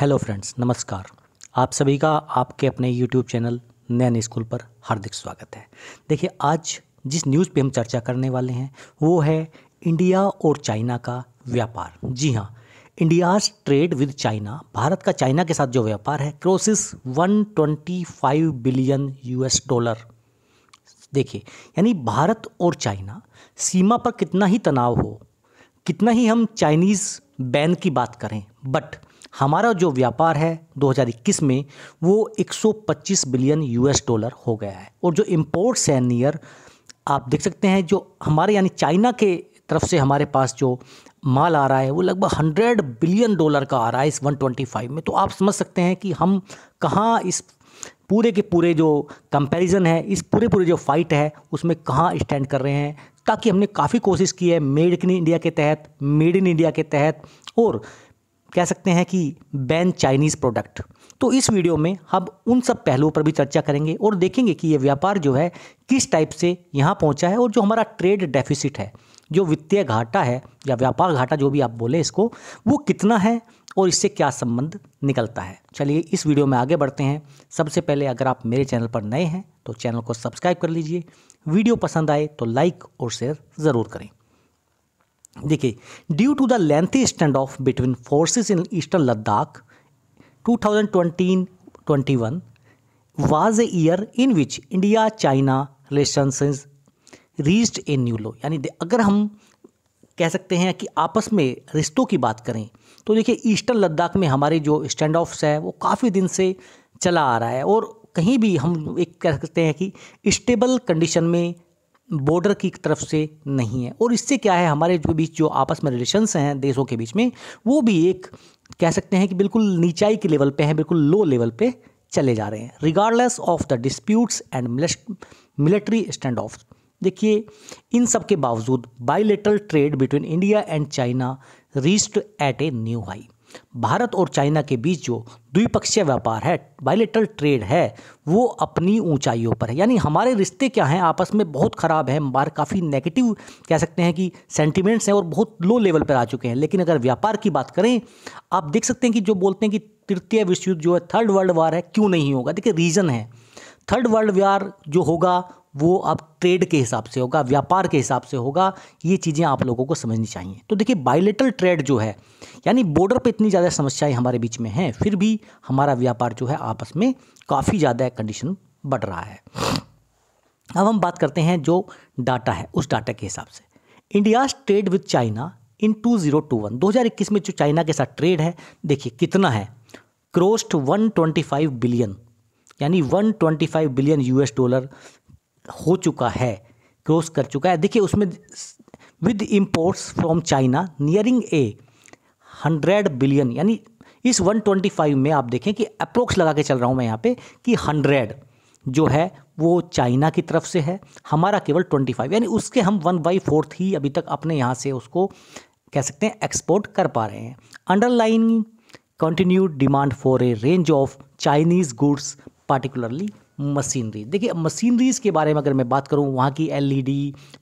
Hello friends नमस्कार आप सभी का आपके अपने यूट्यूब चैनल नैन स्कूल पर हार्दिक स्वागत है देखिए आज जिस न्यूज़ पे हम चर्चा करने वाले हैं वो है इंडिया और चाइना का व्यापार जी हाँ India's trade with China Bharat का चाइना के साथ जो व्यापार है क्रोसिस 125 बिलियन यूएस डॉलर देखिए यानी भारत और चाइना सीमा पर कितना ही तनाव हो कितना ही हम चाइनीज़ बैन की बात करें बट हमारा जो व्यापार है 2021 में वो 125 बिलियन यूएस डॉलर हो गया है और जो इम्पोर्ट्स हैं नियर आप देख सकते हैं जो हमारे यानी चाइना के तरफ से हमारे पास जो माल आ रहा है वो लगभग हंड्रेड बिलियन डॉलर का आ रहा है इस 125 में तो आप समझ सकते हैं कि हम कहाँ इस पूरे के पूरे जो कंपैरिजन है इस पूरे पूरे जो फाइट है उसमें कहाँ स्टैंड कर रहे हैं ताकि हमने काफ़ी कोशिश की है मेड इन इंडिया के तहत मेड इन इंडिया के तहत और कह सकते हैं कि बैन चाइनीज़ प्रोडक्ट तो इस वीडियो में हम उन सब पहलुओं पर भी चर्चा करेंगे और देखेंगे कि ये व्यापार जो है किस टाइप से यहाँ पहुँचा है और जो हमारा ट्रेड डेफिसिट है जो वित्तीय घाटा है या व्यापार घाटा जो भी आप बोले इसको वो कितना है और इससे क्या संबंध निकलता है चलिए इस वीडियो में आगे बढ़ते हैं सबसे पहले अगर आप मेरे चैनल पर नए हैं तो चैनल को सब्सक्राइब कर लीजिए वीडियो पसंद आए तो लाइक और शेयर ज़रूर करें देखिए due to the lengthy stand off between forces in eastern Ladakh 2021 was a year in which India China relation reached a new low यानी अगर हम कह सकते हैं कि आपस में रिश्तों की बात करें तो देखिए ईस्टर्न लद्दाख में हमारे जो स्टैंड ऑफ्स है वो काफ़ी दिन से चला आ रहा है और कहीं भी हम एक कह सकते हैं कि स्टेबल कंडीशन में बॉर्डर की तरफ से नहीं है और इससे क्या है हमारे जो बीच जो आपस में रिलेशंस हैं देशों के बीच में वो भी एक कह सकते हैं कि बिल्कुल नीचाई के लेवल पे हैं बिल्कुल लो लेवल पे चले जा रहे हैं regardless of the disputes and military stand off देखिए इन सब के बावजूद bilateral trade between India and China rest at a new high Bharat और चाइना के बीच जो द्विपक्षीय व्यापार है बायलेटरल ट्रेड है वो अपनी ऊंचाइयों पर है यानी हमारे रिश्ते क्या हैं आपस में बहुत ख़राब है बार काफ़ी नेगेटिव कह सकते हैं कि सेंटिमेंट्स हैं और बहुत लो लेवल पर आ चुके हैं लेकिन अगर व्यापार की बात करें आप देख सकते हैं कि जो बोलते हैं कि तृतीय विश्व युद्ध जो है थर्ड वर्ल्ड वार है क्यों नहीं होगा देखिए रीज़न है थर्ड वर्ल्ड वार जो होगा वो आप ट्रेड के हिसाब से होगा व्यापार के हिसाब से होगा ये चीज़ें आप लोगों को समझनी चाहिए तो देखिए बायोलेटल ट्रेड जो है यानी बॉर्डर पे इतनी ज़्यादा समस्याएं हमारे बीच में हैं फिर भी हमारा व्यापार जो है आपस में काफ़ी ज़्यादा कंडीशन बढ़ रहा है अब हम बात करते हैं जो डाटा है उस डाटा के हिसाब से India's trade with China in two zero two one दो हज़ार इक्कीस में जो चाइना के साथ ट्रेड है देखिए कितना है crossed one twenty five billion यानी 125 बिलियन यूएस डॉलर हो चुका है क्रॉस कर चुका है देखिए उसमें with imports from China nearing a hundred billion यानी इस 125 में आप देखें कि अप्रोक्स लगा के चल रहा हूँ मैं यहाँ पे कि हंड्रेड जो है वो चाइना की तरफ से है हमारा केवल 25 यानी उसके हम वन बाई फोर्थ ही अभी तक अपने यहाँ से उसको कह सकते हैं एक्सपोर्ट कर पा रहे हैं underline continued demand for a range of Chinese goods particularly machinery देखिए मशीनरीज के बारे में अगर मैं बात करूँ वहाँ की एल ई e डी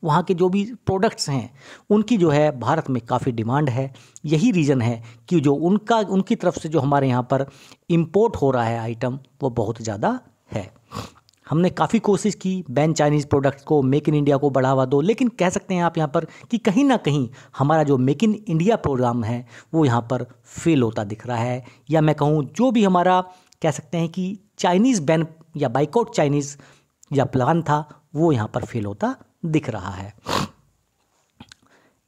वहाँ के जो भी प्रोडक्ट्स हैं उनकी जो है भारत में काफ़ी डिमांड है यही रीज़न है कि जो उनका उनकी तरफ से जो हमारे यहाँ पर इम्पोर्ट हो रहा है आइटम वो बहुत ज़्यादा है हमने काफ़ी कोशिश की बैन चाइनीज़ प्रोडक्ट्स को मेक इन इंडिया को बढ़ावा दो लेकिन कह सकते हैं आप यहाँ पर कि कहीं ना कहीं हमारा जो मेक इन इंडिया प्रोग्राम है वो यहाँ पर फेल होता दिख रहा है या मैं कहूँ जो भी हमारा कह सकते हैं कि चाइनीज़ बैन या बाइकआउट चाइनीज़ या प्लान था वो यहाँ पर फेल होता दिख रहा है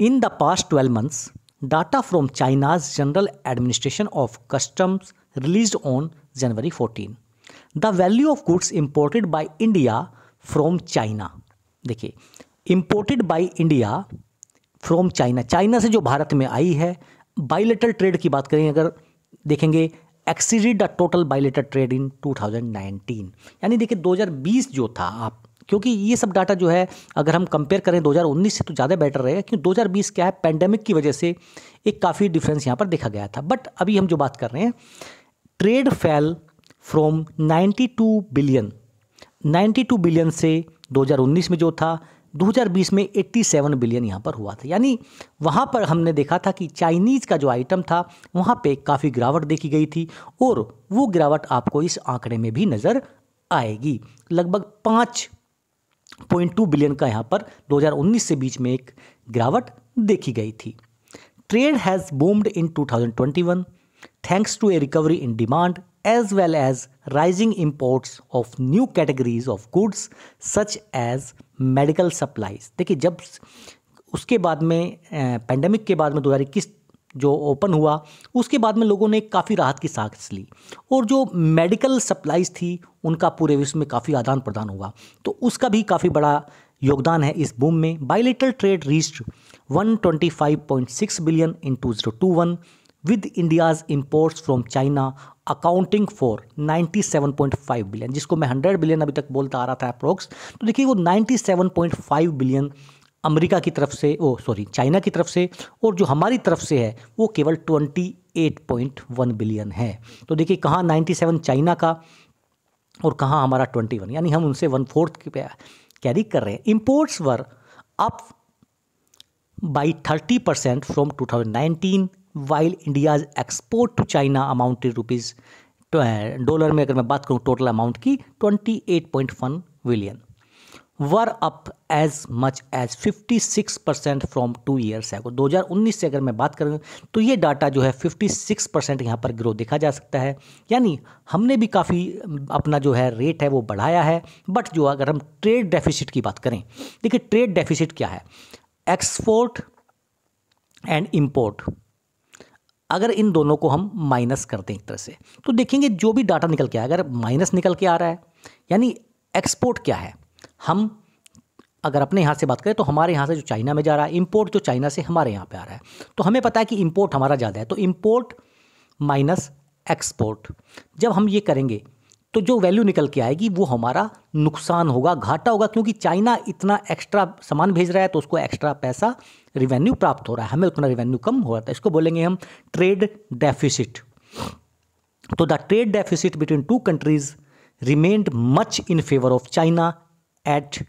in the past twelve months data from China's general administration of customs release on January fourteen the value of goods imported by India from China देखिए imported by India from China China से जो भारत में आई है बाइलेटल trade की बात करें अगर देखेंगे exceeded the total bilateral trade in 2019 यानी देखिए 2020 जो था आप क्योंकि ये सब डाटा जो है अगर हम कंपेयर करें 2019 से तो ज़्यादा बेटर रहेगा क्योंकि 2020 क्या है पैंडेमिक की वजह से एक काफ़ी डिफरेंस यहाँ पर देखा गया था बट अभी हम जो बात कर रहे हैं ट्रेड फैल फ्रॉम 92 बिलियन 92 बिलियन से 2019 में जो था 2020 में 87 बिलियन यहाँ पर हुआ था यानी वहाँ पर हमने देखा था कि चाइनीज़ का जो आइटम था वहाँ पे काफ़ी गिरावट देखी गई थी और वो गिरावट आपको इस आंकड़े में भी नज़र आएगी लगभग पाँच पॉइंट टू बिलियन का यहाँ पर 2019 से बीच में एक गिरावट देखी गई थी trade has boomed in 2021 thanks to a recovery in demand as well as rising imports of new categories of goods such as medical supplies देखिए जब उसके बाद में पेंडेमिक के बाद में इक्कीस जो ओपन हुआ उसके बाद में लोगों ने काफ़ी राहत की सांस ली और जो मेडिकल सप्लाईज़ थी उनका पूरे विश्व में काफ़ी आदान प्रदान हुआ तो उसका भी काफ़ी बड़ा योगदान है इस बूम में bilateral trade point 125.6 billion in two zero two one with India's imports from China accounting for 97.5 billion जिसको मैं 100 बिलियन अभी तक बोलता आ रहा था अप्रोक्स तो देखिए वो 97.5 बिलियन अमेरिका की तरफ से वो सॉरी चाइना की तरफ से और जो हमारी तरफ से है वो केवल 28.1 बिलियन है तो देखिए कहाँ 97 चाइना का और कहाँ हमारा 21 यानी हम उनसे वन फोर्थ कैरी कर रहे हैं imports were up by thirty percent from two thousand nineteen while India's export to China amount rupees dollar में अगर मैं बात करूं टोटल अमाउंट की twenty eight point one billion were up as much as fifty six percent from two years है दो हजार उन्नीस से अगर मैं बात करूँ तो ये डाटा जो है फिफ्टी सिक्स परसेंट यहाँ पर ग्रो देखा जा सकता है यानी हमने भी काफ़ी अपना जो है रेट है वो बढ़ाया है बट जो अगर हम ट्रेड डेफिसिट की बात करें देखिए ट्रेड डेफिसिट क्या है एक्सपोर्ट एंड इम्पोर्ट अगर इन दोनों को हम माइनस कर दें एक तरह से तो देखेंगे जो भी डाटा निकल के आया अगर माइनस निकल के आ रहा है यानी एक्सपोर्ट क्या है हम अगर अपने यहाँ से बात करें तो हमारे यहाँ से जो चाइना में जा रहा है इम्पोर्ट जो चाइना से हमारे यहाँ पे आ रहा है तो हमें पता है कि इम्पोर्ट हमारा ज़्यादा है तो इम्पोर्ट माइनस एक्सपोर्ट जब हम ये करेंगे तो जो वैल्यू निकल के आएगी वो हमारा नुकसान होगा घाटा होगा क्योंकि चाइना इतना एक्स्ट्रा सामान भेज रहा है तो उसको एक्स्ट्रा पैसा रिवेन्यू प्राप्त हो रहा है हमें उतना रिवेन्यू कम हो रहा था इसको बोलेंगे हम ट्रेड डेफिसिट तो the trade deficit between two countries remained much in favour of China at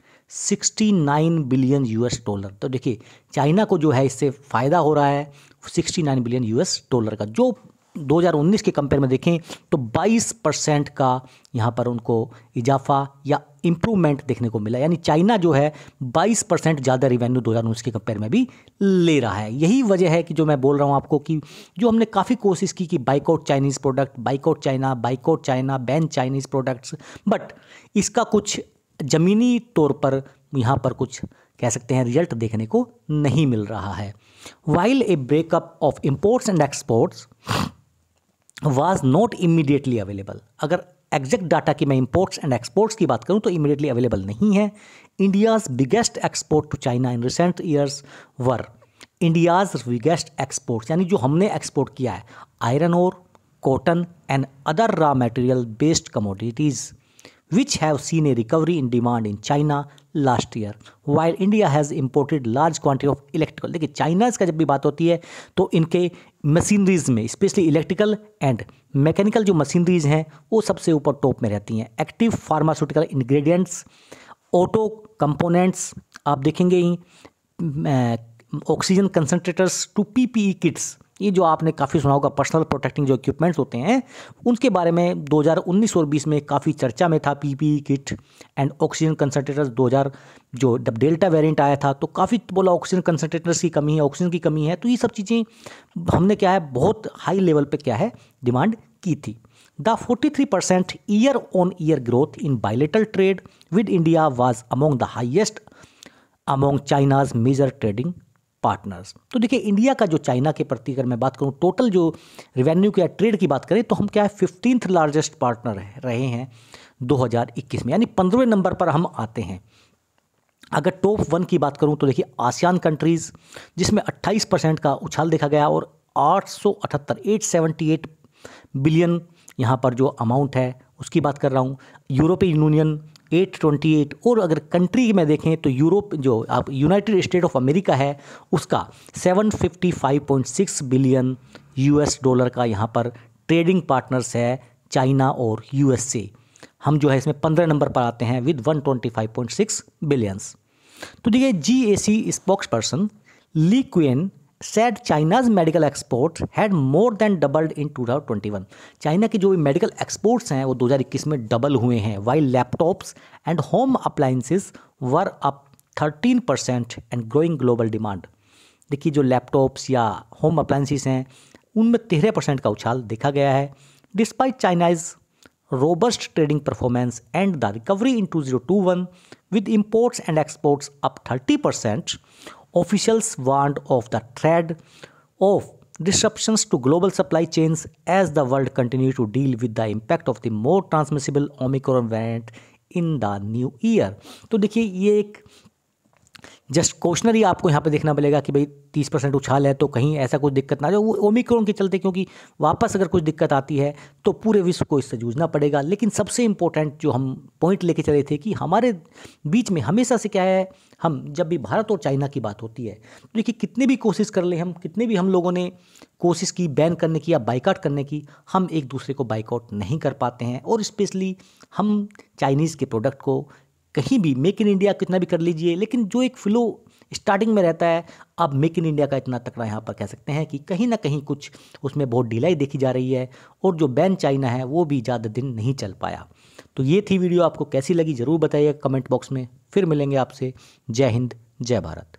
69 billion US dollar तो देखिए चाइना को जो है इससे फ़ायदा हो रहा है 69 बिलियन यूएस डॉलर का जो 2019 के कंपेयर में देखें तो 22 परसेंट का यहाँ पर उनको इजाफा या इम्प्रूवमेंट देखने को मिला यानी चाइना जो है 22 परसेंट ज़्यादा रिवेन्यू 2019 के कंपेयर में भी ले रहा है यही वजह है कि जो मैं बोल रहा हूँ आपको कि जो हमने काफ़ी कोशिश की कि boycott Chinese product boycott China boycott China ban Chinese products but इसका कुछ ज़मीनी तौर पर यहाँ पर कुछ कह सकते हैं रिजल्ट देखने को नहीं मिल रहा है while a breakup of imports and exports was not immediately available अगर एग्जैक्ट डाटा की मैं इंपोर्ट्स एंड एक्सपोर्ट्स की बात करूं तो इमीडिएटली अवेलेबल नहीं है India's biggest export to China in recent years were India's biggest exports यानी जो हमने एक्सपोर्ट किया है आयरन और cotton and other raw material based commodities which have seen a recovery in demand in China last year while India has imported large quantity of electrical देखिए China's का जब भी बात होती है तो इनके मशीनरीज में स्पेशली इलेक्ट्रिकल एंड मैकेनिकल जो मशीनरीज हैं वो सबसे ऊपर टॉप में रहती हैं active pharmaceutical ingredients auto components आप देखेंगे ही oxygen concentrators to E kits ये जो आपने काफ़ी सुना होगा पर्सनल प्रोटेक्टिंग जो इक्विपमेंट्स होते हैं उनके बारे में 2019 और 20 में काफ़ी चर्चा में था PP kit and oxygen concentrators 2000 जो जब डेल्टा वेरिएंट आया था तो काफ़ी बोला ऑक्सीजन कंसनट्रेटर्स की कमी है ऑक्सीजन की कमी है तो ये सब चीज़ें हमने क्या है बहुत हाई लेवल पर क्या है डिमांड की थी three 43% year on year growth in bilateral trade with India was among the highest among China's major trading partners तो देखिए इंडिया का जो चाइना के प्रति अगर मैं बात करूँ टोटल जो रिवेन्यू की या ट्रेड की बात करें तो हम क्या है फिफ्टींथ लार्जेस्ट पार्टनर रहे हैं 2021 में यानी पंद्रहवें नंबर पर हम आते हैं अगर टॉप वन की बात करूं तो देखिए आसियान कंट्रीज़ जिसमें 28 परसेंट का उछाल देखा गया और आठ सौ बिलियन यहाँ पर जो अमाउंट है उसकी बात कर रहा हूँ यूरोपीय यूनियन एट ट्वेंटी एट और अगर कंट्री में देखें तो यूरोप जो आप यूनाइटेड स्टेट ऑफ अमेरिका है उसका seven fifty five point six billion US dollar का यहाँ पर ट्रेडिंग पार्टनर्स है चाइना और यूएसए हम जो है इसमें पंद्रह नंबर पर आते हैं with one twenty five point six billions तो देखिए G A C spokesperson Li Kuiwen said China's medical export had more than doubled in two thousand twenty one China के जो भी मेडिकल एक्सपोर्ट्स हैं वो दो हज़ार इक्कीस में डबल हुए हैं why laptops and home appliances were up thirteen percent and growing global demand देखिए जो लैपटॉप्स या होम अप्लाइंसिस हैं उनमें तेरह परसेंट का उछाल देखा गया है despite China's robust trading performance and the recovery in two zero two one with imports and exports up thirty percent officials warned of the threat of disruptions to global supply chains as the world continues to deal with the impact of the more transmissible Omicron variant in the new year. तो देखिए ये एक just questionnaire ही आपको यहाँ पे देखना मिलेगा कि भाई तीस परसेंट उछाल है तो कहीं ऐसा कुछ दिक्कत ना जो वो ओमिक्रोन के चलते क्योंकि वापस अगर कुछ दिक्कत आती है तो पूरे विश्व को इससे जूझना पड़ेगा लेकिन सबसे इम्पोर्टेंट जो हम पॉइंट लेके चले थे कि हमारे बीच में हमेशा से क्या है हम जब भी भारत और चाइना की बात होती है तो देखिए कितने भी कोशिश कर ले हम कितने भी हम लोगों ने कोशिश की बैन करने की या बाइकआउट करने की हम एक दूसरे को बाइकआउट नहीं कर पाते हैं और स्पेशली हम चाइनीज़ के प्रोडक्ट को कहीं भी मेक इन इंडिया कितना भी कर लीजिए लेकिन जो एक फ्लो स्टार्टिंग में रहता है अब मेक इन इंडिया का इतना तकड़ा यहाँ पर कह सकते हैं कि कहीं ना कहीं कुछ उसमें बहुत ढिलाई देखी जा रही है और जो बैन चाइना है वो भी ज़्यादा दिन नहीं चल पाया तो ये थी वीडियो आपको कैसी लगी ज़रूर बताइए कमेंट बॉक्स में फिर मिलेंगे आपसे जय हिंद जय भारत